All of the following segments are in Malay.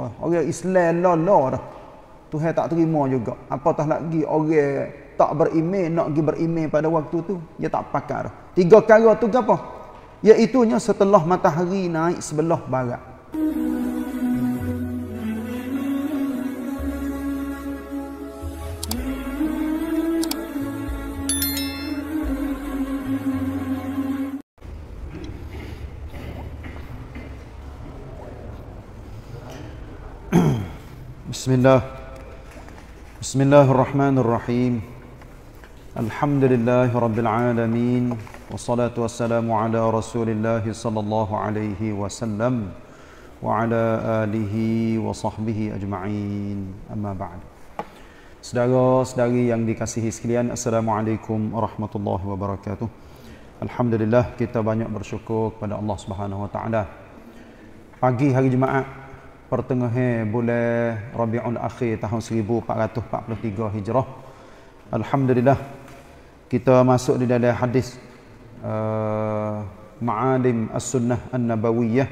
Orang Islam la la dah. Tuhan tak terima juga. Apa Apatah lagi orang tak beriman nak pergi beriman pada waktu tu, dia tak pakar. Tiga perkara tu apa? apa? Iaitunya setelah matahari naik sebelah barat. Bismillah Bismillahirrahmanirrahim Alhamdulillahi Rabbil Alamin Wassalatu wassalamu ala Rasulillahi sallallahu alaihi wasallam Wa ala alihi wa sahbihi ajma'in Amma ba'd Sedara-sedari yang dikasihi sekalian Assalamualaikum warahmatullahi wabarakatuh Alhamdulillah kita banyak bersyukur kepada Allah subhanahu wa ta'ala Pagi hari Jumaat pertengahan bulan Rabiul Akhir tahun 1443 Hijrah. Alhamdulillah kita masuk di dalam hadis uh, Ma'alim As-Sunnah An-Nabawiyah.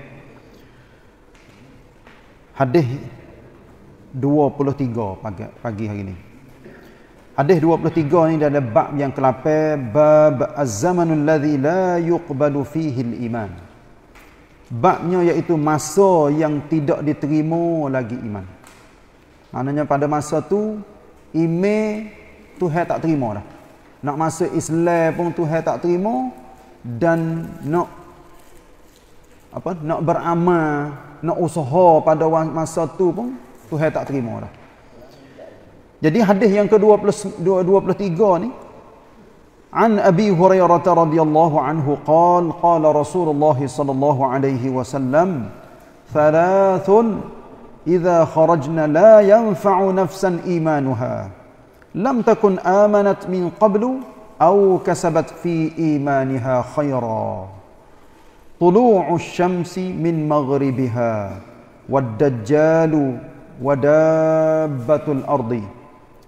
Hadis 23 pagi, pagi hari ini. Hadis 23 ni dalam bab yang ke bab az-zamanul ladzi la yuqbalu fihi al-iman. Babnya iaitu masa yang tidak diterima lagi iman. Maknanya pada masa tu iman Tuhan tak terima dah. Nak masuk Islam pun Tuhan tak terima dan nak apa nak beramal, nak usaha pada masa tu pun Tuhan tak terima dah. Jadi hadis yang ke-23 ni عن أبي هريرة رضي الله عنه قال قال رسول الله صلى الله عليه وسلم ثلاث إذا خرجنا لا ينفع نفسا إيمانها لم تكن آمنت من قبل أو كسبت في إيمانها خيرا طلوع الشمس من مغربها والدجال ودابة الأرض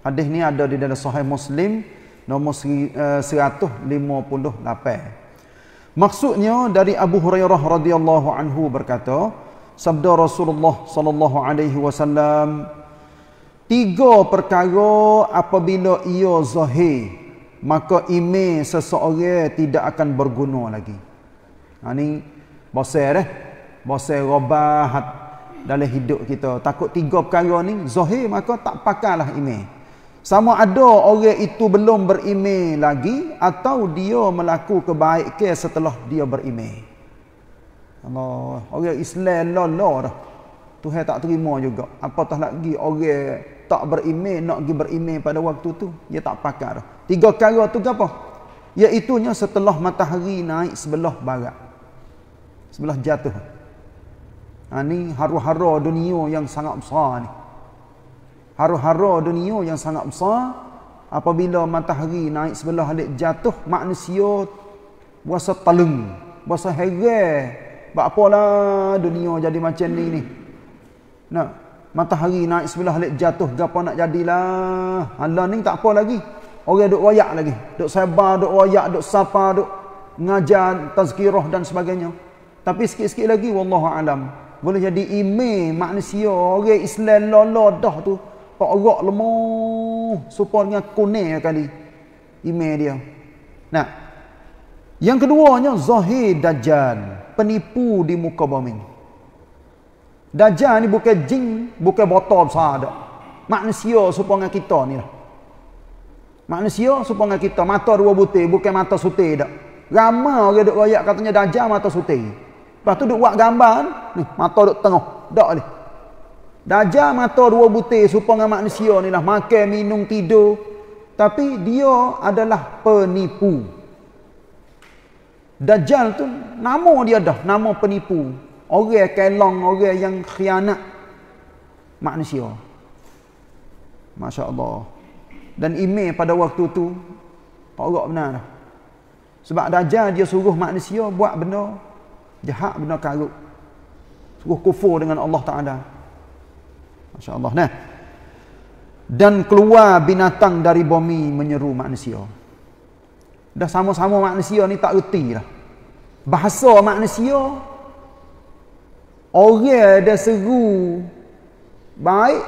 حديث ni ada di dalam Sahih Muslim nombor 158. Eh, Maksudnya dari Abu Hurairah radhiyallahu anhu berkata, sabda Rasulullah sallallahu alaihi wasallam, tiga perkara apabila ia zahir, maka ime seseorang tidak akan berguna lagi. Ha ni bosir eh. Bosir robah dalam hidup kita. Takut tiga perkara ni zahir maka tak pakalah ime. Sama ada orang itu belum berime lagi atau dia melakukan kebaikan setelah dia berime. Allah, orang Islam lalu lah dah. Tuhan tak terima juga. Apatah lagi orang tak berime nak pergi berimeh pada waktu tu, dia tak pakar. Tiga kara tu apa? apa? Iaitunya setelah matahari naik sebelah barat. Sebelah jatuh. Ini ha, haru-haru dunia yang sangat besar ni haru-haru dunia yang sangat besar apabila matahari naik sebelah halik jatuh manusia buasa talung buasa hege buat apalah dunia jadi macam ni ni nak matahari naik sebelah halik jatuh gapo nak jadilah Allah ni tak apa lagi orang duk wayak lagi duk sabar duk wayak duk sapa duk ngajar tazkirah dan sebagainya tapi sikit-sikit lagi wallahu alam boleh jadi imej manusia orang Islam lolo dah tu Pak Rok lemah. Supaya dengan kuning kali. Email dia. Nah. Yang keduanya, Zahir Dajjal. Penipu di muka bumi. Dajjal ni bukan jing, bukan botol besar tak. Manusia supaya dengan kita ni lah. Manusia supaya dengan kita. Mata dua butir, bukan mata sutir tak. Ramai orang duk rakyat katanya Dajjal mata sutir. Lepas tu duk buat gambar, ni, mata duk tengah. Tak ni. Dajah mata dua butir supaya dengan manusia ni lah. Makan, minum, tidur. Tapi dia adalah penipu. Dajjal tu nama dia dah. Nama penipu. Orang kelong, orang yang khianat manusia. Masya Allah. Dan ime pada waktu tu, orang benar lah. Sebab Dajjal dia suruh manusia buat benda jahat, benda karut. Suruh kufur dengan Allah Ta'ala. Ta'ala. Masya-Allah. Nah. Dan keluar binatang dari bumi menyeru manusia. Dah sama-sama manusia ni tak reti lah. Bahasa manusia orang dah seru baik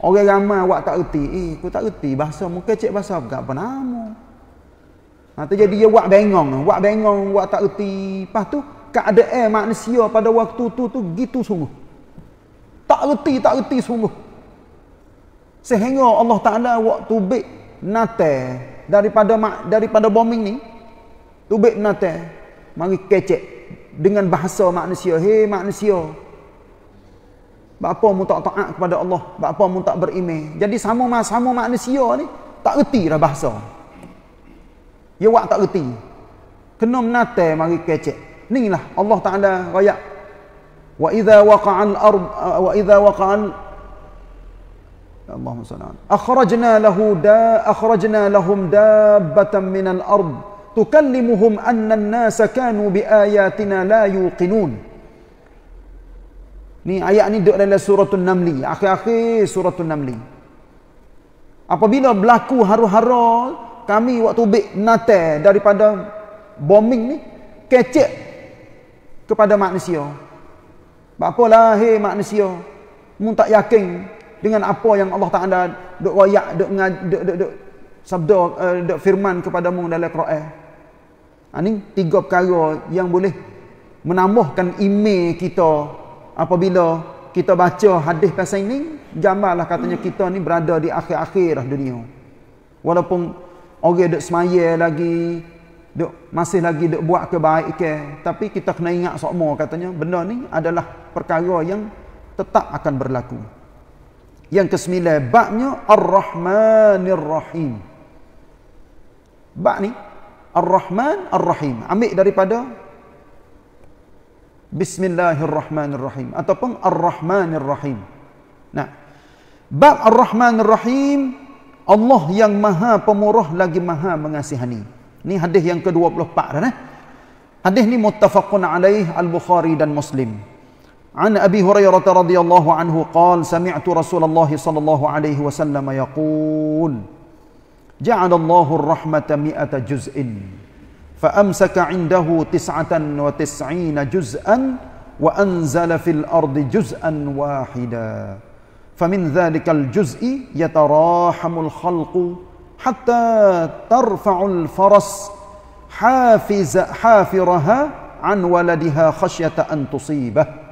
orang ramai awak tak reti eh aku tak reti bahasa muka cik bahasa agak apa nama nanti ha, jadi dia buat bengong buat bengong buat tak reti lepas tu keadaan manusia pada waktu tu tu gitu sungguh tak reti, tak reti sungguh. Sehingga Allah Ta'ala waktu baik nate daripada daripada bombing ni, tu baik nate, mari kecek dengan bahasa manusia. Hei manusia, Bapa mu tak taat kepada Allah, bapa mu tak beriman. Jadi sama mah sama manusia ni tak reti dah bahasa. Ya wak tak reti. Kena nate, mari kecek. Inilah Allah Taala royak وإذا وقع الأرض وإذا وقع اللهم صل على أخرجنا له دا أخرجنا لهم دابة من الأرض تكلمهم أن الناس كانوا بآياتنا لا يوقنون ni ayat ni duduk dalam suratul namli akhir-akhir suratul namli apabila berlaku haru-hara kami waktu bik natal daripada bombing ni kecek kepada manusia apa lahir manusia mun tak yakin dengan apa yang Allah Taala duk royak duk duk duk duk sabda uh, firman kepada mu dalam Quran. Ha ni tiga perkara yang boleh menambahkan iman kita apabila kita baca hadis pasal ini gambarlah katanya kita ni berada di akhir-akhir dunia. Walaupun orang duk semaya lagi, duk masih lagi duk buat kebaikan tapi kita kena ingat semua katanya benda ni adalah perkara yang tetap akan berlaku yang kesembilan babnya ar-rahmanir rahim bab ni ar-rahman ar-rahim ambil daripada bismillahirrahmanirrahim ataupun ar rahim nah bab ar rahim Allah yang maha pemurah lagi maha mengasihani. Ini hadis yang ke-24 dah eh. Hadis ni muttafaqun alaih Al-Bukhari dan Muslim. An Abi Hurairah radhiyallahu anhu qala sami'tu Rasulullah sallallahu alaihi wasallam yaqul Ja'ala Allahu ar-rahmata mi'ata juz'in فأمسك عنده تسعة وتسعين جزءا وأنزل في الأرض جزءا واحدا فمن ذلك الجزء يتراحم الخلق Hatta ترفع الفرس حافز حافرها عن ولدها خشية أن تصيبه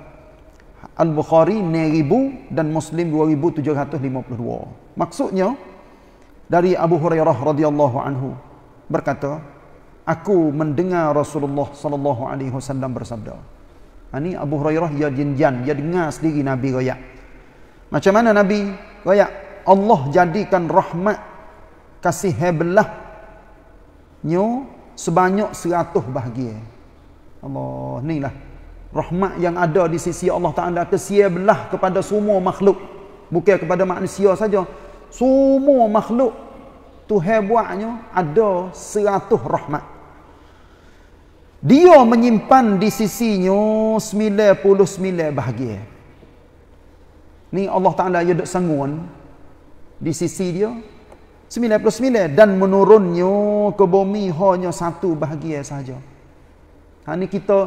Al-Bukhari 2000 dan Muslim 2752. Maksudnya dari Abu Hurairah radhiyallahu anhu berkata, aku mendengar Rasulullah sallallahu alaihi wasallam bersabda. Ini ha, Abu Hurairah ya jinjan, dia dengar sendiri Nabi royak. Macam mana Nabi royak? Allah jadikan rahmat kasih hebelah nyu sebanyak 100 bahagia Allah ni lah rahmat yang ada di sisi Allah Taala kesiablah kepada semua makhluk bukan kepada manusia saja semua makhluk tu buatnya ada 100 rahmat dia menyimpan di sisinya puluh 99 bahagia ni Allah Taala dia duk sangun di sisi dia 99 dan menurunnya ke bumi hanya satu bahagia saja. Ha ni kita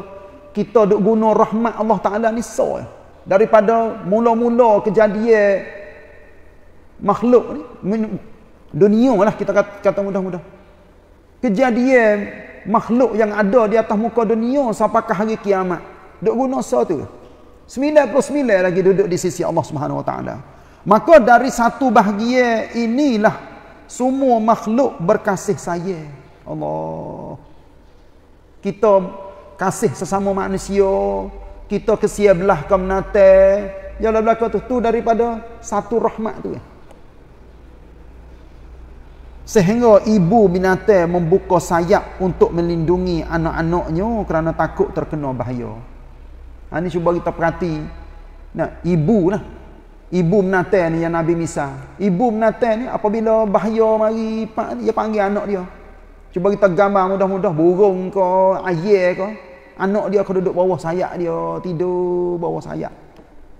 kita duk guna rahmat Allah Taala ni so daripada mula-mula kejadian makhluk ni dunia lah kita kata, kata mudah-mudah. Kejadian makhluk yang ada di atas muka dunia sampai hari kiamat. Duk guna so tu. 99 lagi duduk di sisi Allah Subhanahu Wa Taala. Maka dari satu bahagia inilah semua makhluk berkasih saya. Allah. Kita kasih sesama manusia, kita kesia belah ke menate. Yang lebih tu, tu daripada satu rahmat tu. Sehingga ibu binate membuka sayap untuk melindungi anak-anaknya kerana takut terkena bahaya. Ha, ini cuba kita perhati. Nah, ibu lah ibu menatai ni yang Nabi Misa. Ibu menatai ni apabila bahaya mari pak dia panggil anak dia. Cuba kita gambar mudah-mudah burung ke ayer ke anak dia kau duduk bawah sayap dia tidur bawah sayap.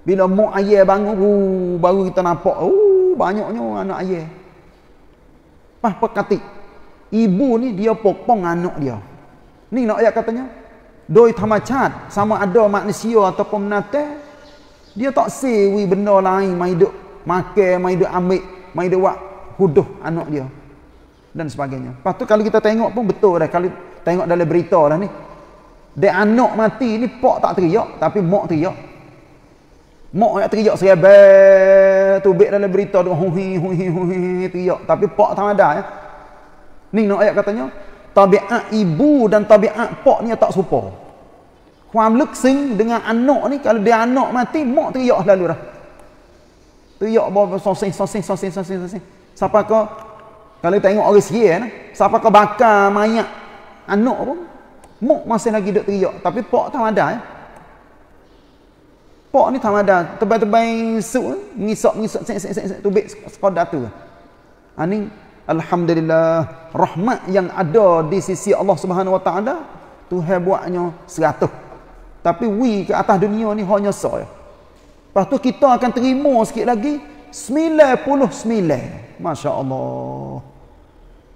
Bila mak ayer bangun uh, baru kita nampak uh, banyaknya anak ayer. Pas pekati ibu ni dia popong anak dia. Ni nak ayat katanya. Doi tamacat sama ada manusia ataupun menatai dia tak sewi benda lain mai duk makan, mai duk ambil, mai duk buat huduh anak dia dan sebagainya. Lepas tu kalau kita tengok pun betul dah kalau tengok dalam berita dah ni. Dia anak mati ni pak tak teriak tapi mak teriak. Mak yang teriak serabat tu bek dalam berita tu hui hui hui teriak tapi pak tak ada ya. Ni nak ayat katanya tabiat ibu dan tabiat pak ni tak support. Kuam leksing dengan anak ni, kalau dia anak mati, mak teriak lalu dah. Teriak bawa sosing, sosing, sosing, sosing, sosing. Siapa kau, kalau tengok orang sikit, eh, siapa kau bakar mayat anak pun, masih lagi duduk teriak. Tapi pak tak ada. Eh. ni tak ada. Tebai-tebai suk, eh, ngisok, ngisok, sik, sik, sik, sik, tubik sekadar eh. ha, Alhamdulillah, rahmat yang ada di sisi Allah Subhanahu Wa Taala tu hebuatnya seratus. Tapi we ke atas dunia ni hanya so ya. Lepas tu kita akan terima sikit lagi 99. Masya Allah.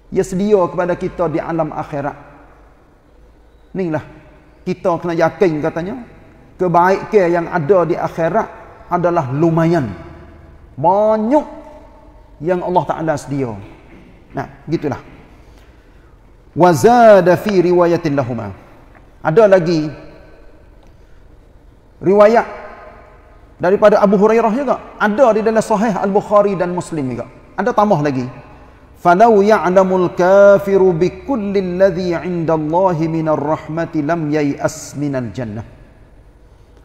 Ia sedia kepada kita di alam akhirat. Inilah kita kena yakin katanya. Kebaikan yang ada di akhirat adalah lumayan. Banyak yang Allah Ta'ala sedia. Nah, gitulah. Wazada fi riwayatin lahumah. Ada lagi riwayat daripada Abu Hurairah juga ada di dalam sahih Al-Bukhari dan Muslim juga ada tambah lagi falau ya'lamul kafiru bi kulli alladhi 'inda Allah min ar-rahmati lam yai'as min al-jannah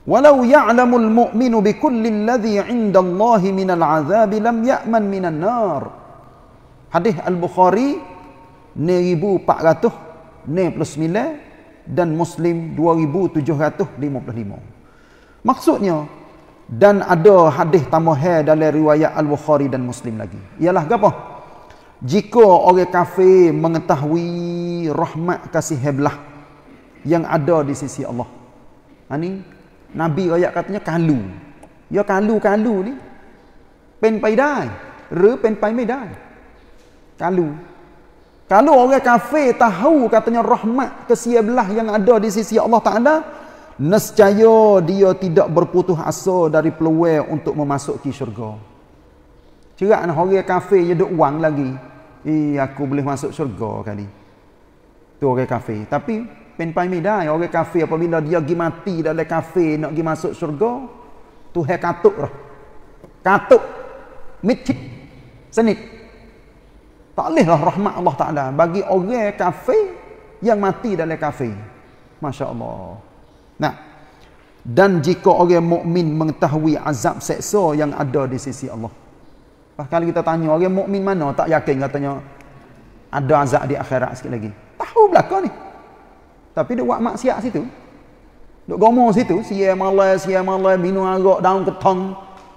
walau ya'lamul mu'minu bi kulli alladhi 'inda Allah min al-'adhabi lam ya'man min an-nar hadis al-bukhari 1499 dan muslim 2755 Maksudnya dan ada hadis tambahan dalam riwayat Al-Bukhari dan Muslim lagi. Ialah apa? Jika orang kafir mengetahui rahmat kasih heblah yang ada di sisi Allah. Ini ha, Nabi ayat katanya kalu. Ya kalu-kalu ni. Pen pai dai. Ru pen pai mai dai. Kalu. Kalau orang kafir tahu katanya rahmat kasih heblah yang ada di sisi Allah Ta'ala, nescaya dia tidak berputus asa dari peluang untuk memasuki syurga. Cerak nak orang kafe je duk wang lagi. Eh aku boleh masuk syurga kali. Tu orang kafe. Tapi pen pai midai orang kafe apabila dia gi mati dalam kafe nak gi masuk syurga, tu he katuk lah. Katuk. Mitik. Senit. Tak boleh lah rahmat Allah Ta'ala bagi orang kafe yang mati dalam kafe. Masya Allah. Nah. Dan jika orang mukmin mengetahui azab seksa yang ada di sisi Allah. kali kita tanya orang mukmin mana tak yakin katanya ada azab di akhirat sikit lagi. Tahu belaka ni. Tapi dia buat maksiat situ. Duk gomong situ, siam malas, siam malas minum arak daun ketong,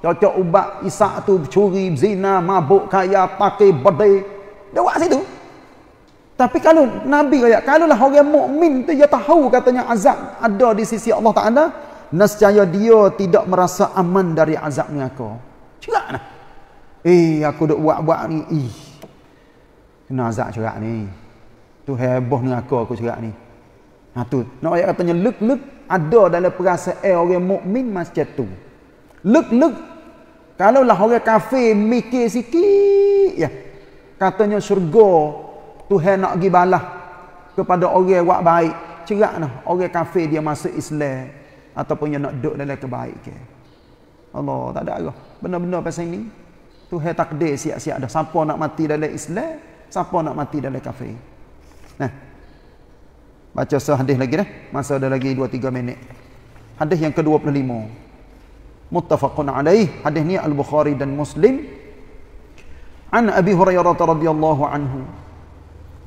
cocok ubat isak tu curi, zina, mabuk, kaya, pakai, berdeh. Dia buat situ. Tapi kalau Nabi kata, kalau lah orang mukmin tu dia tahu katanya azab ada di sisi Allah Ta'ala, nescaya dia tidak merasa aman dari azabnya. ni aku. Cerak lah. Eh, aku duk buat-buat ni. Eh, kena azab cerak ni. Tu heboh ni aku, aku cerak ni. Ha tu. Nak ayat katanya, lek-lek ada dalam perasaan eh, orang mukmin masjid tu. Lek-lek, kalau lah orang kafir mikir sikit, ya. katanya syurga, Tuhan nak pergi balas kepada orang buat baik. Ceraklah orang kafir dia masuk Islam ataupun dia nak duduk dalam kebaikan. Allah tak ada arah. Benar-benar pasal ini. Tuhan takdir siap-siap dah. Siapa nak mati dalam Islam, siapa nak mati dalam kafir. Nah. Baca sah lagi dah. Masa ada lagi 2 3 minit. Hadis yang ke-25. Muttafaqun alaih. Hadis ni Al-Bukhari dan Muslim. An Abi Hurairah radhiyallahu anhu.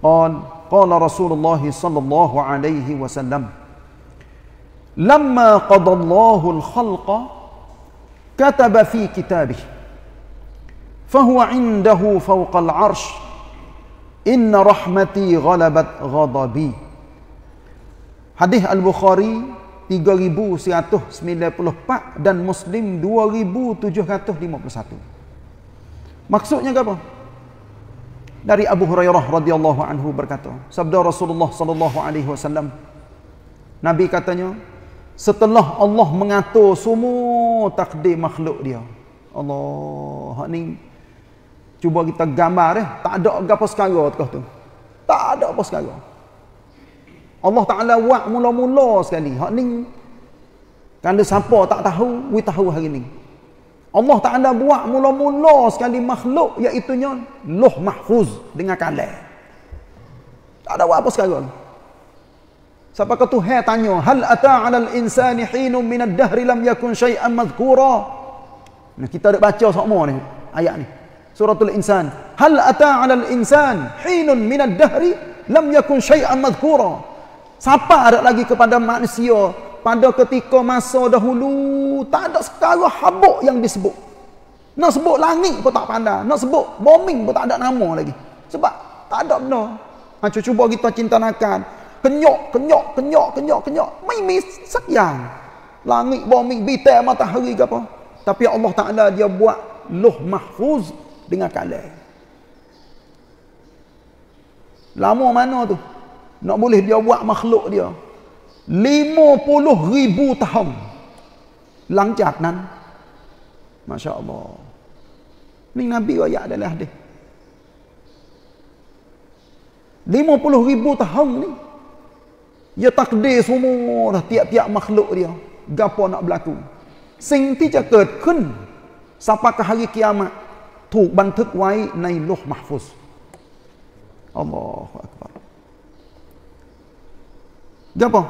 قال قال رسول الله صلى الله عليه وسلم لما قضى الله الخلق كتب في كتابه فهو عنده فوق العرش إن رحمتي غلبت غضبي حديث البخاري 3194 dan Muslim 2751. Maksudnya apa? dari Abu Hurairah radhiyallahu anhu berkata sabda Rasulullah sallallahu alaihi wasallam Nabi katanya setelah Allah mengatur semua takdir makhluk dia Allah ni cuba kita gambar eh tak ada apa sekara tokoh tu tak ada apa sekara Allah Taala buat mula-mula sekali hak ni kalau siapa tak tahu we tahu hari ni Allah Ta'ala buat mula-mula sekali makhluk iaitu Luh Mahfuz dengan kalai. Tak ada buat apa sekarang. Siapa kata Tuhan tanya, Hal ata'alal insani hinum minad dahri lam yakun syai'an madhkura? Nah, kita ada baca semua ni, ayat ni. Suratul Insan. Hal ata'alal insan hinun minad dahri lam yakun syai'an madhkura? Siapa ada lagi kepada manusia pada ketika masa dahulu tak ada sekara habuk yang disebut nak sebut langit pun tak pandai nak sebut bombing pun tak ada nama lagi sebab tak ada benda ha, cuba kita cinta nakan kenyok, kenyok, kenyok, kenyok, kenyok mis sekian. langit bombing, bitai matahari ke apa tapi Allah Ta'ala dia buat loh mahfuz dengan kalai lama mana tu nak boleh dia buat makhluk dia Lima puluh ribu tahun Lang jat nan Masya Allah Ini Nabi raya adalah Lima puluh ribu tahun ni Ya takdir semua lah tiap-tiap makhluk dia Gapa nak berlaku Sing ti cakap kun Sapakah hari kiamat Tuk bantuk wai nai loh mahfuz Allahu Akbar Gapa?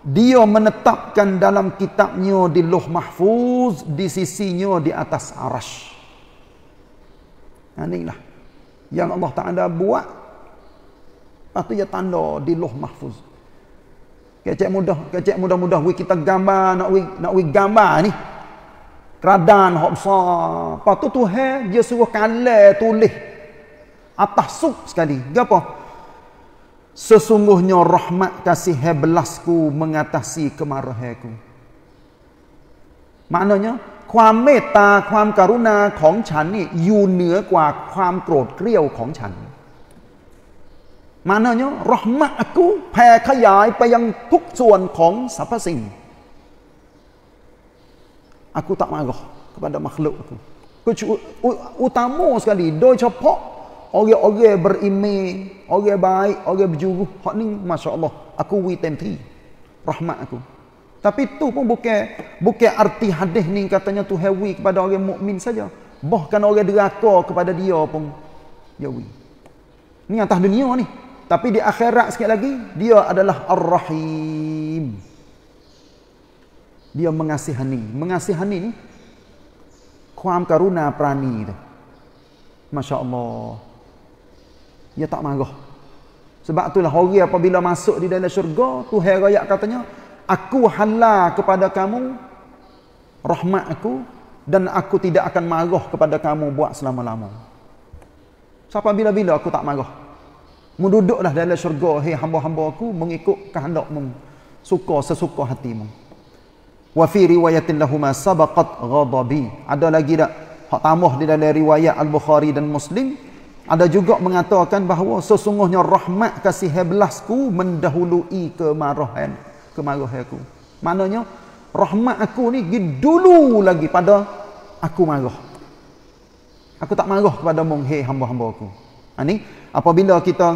dia menetapkan dalam kitabnya di Loh Mahfuz di sisinya di atas arash. Nah, ha, inilah yang Allah Taala buat. Patu dia tanda di Loh Mahfuz. Kecek mudah, kecek mudah-mudah we kita gambar nak we nak we gambar ni. Kradan hok besar. Patu Tuhan dia suruh kalah tulis atas sub sekali. Gapo? Sesungguhnya rahmat kasih belasku mengatasi kemarahanku. Maknanya, ความเมตตาความการุณาของฉันนี่อยู่เหนือกว่าความโกรธเกรี้ยวของฉันมาเนาะรหมะกูแผ่ขยายไปยังทุกส่วนของสรรพสิ่งอากูตะมากอกับดามักลุกกูอุตามโมสกันดีโดยเฉพาะ Orang-orang berimeh, orang baik, orang berjuruh, hak ni masya-Allah, aku wi tenti. Rahmat aku. Tapi tu pun bukan bukan arti hadis ni katanya tu hewi kepada orang mukmin saja. Bahkan orang deraka kepada dia pun dia ya wi. Ni atas dunia ni. Tapi di akhirat sikit lagi, dia adalah Ar-Rahim. Dia mengasihani. Mengasihani ni, kuam karuna prani tu. Masya Allah dia tak marah. Sebab itulah orang apabila masuk di dalam syurga, Tuhan raya katanya, aku hala kepada kamu, rahmat aku, dan aku tidak akan marah kepada kamu buat selama-lama. Siapa bila-bila aku tak marah? Menduduklah dalam syurga, hei hamba-hamba aku, mengikut kehendakmu, suka sesuka hatimu. Wa fi riwayatin lahuma sabaqat ghadabi. Ada lagi tak? Hak tambah di dalam riwayat Al-Bukhari dan Muslim, ada juga mengatakan bahawa sesungguhnya rahmat kasih hablasku mendahului kemarahan kemarahanku. Maknanya rahmat aku ni gi dulu lagi pada aku marah. Aku tak marah kepada mong hey, hamba-hamba aku. Ha ni apabila kita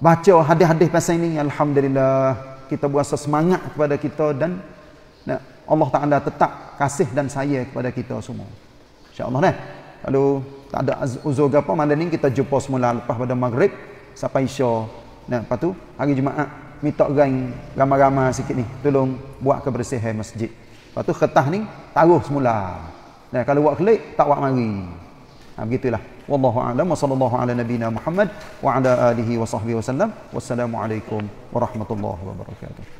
baca hadis-hadis pasal ini alhamdulillah kita berasa semangat kepada kita dan Allah Taala tetap kasih dan sayang kepada kita semua. Insya-Allah dah. Lalu tak ada uzur apa malam ni kita jumpa semula lepas pada maghrib sampai isya nah patu hari jumaat minta orang ramai-ramai sikit ni tolong buat kebersihan masjid patu kertas ni taruh semula nah kalau buat klik tak buat mari ha, begitulah wallahu a'lam wa sallallahu ala nabiyyina muhammad wa ala alihi wa sahbihi wasallam wassalamu alaikum warahmatullahi wabarakatuh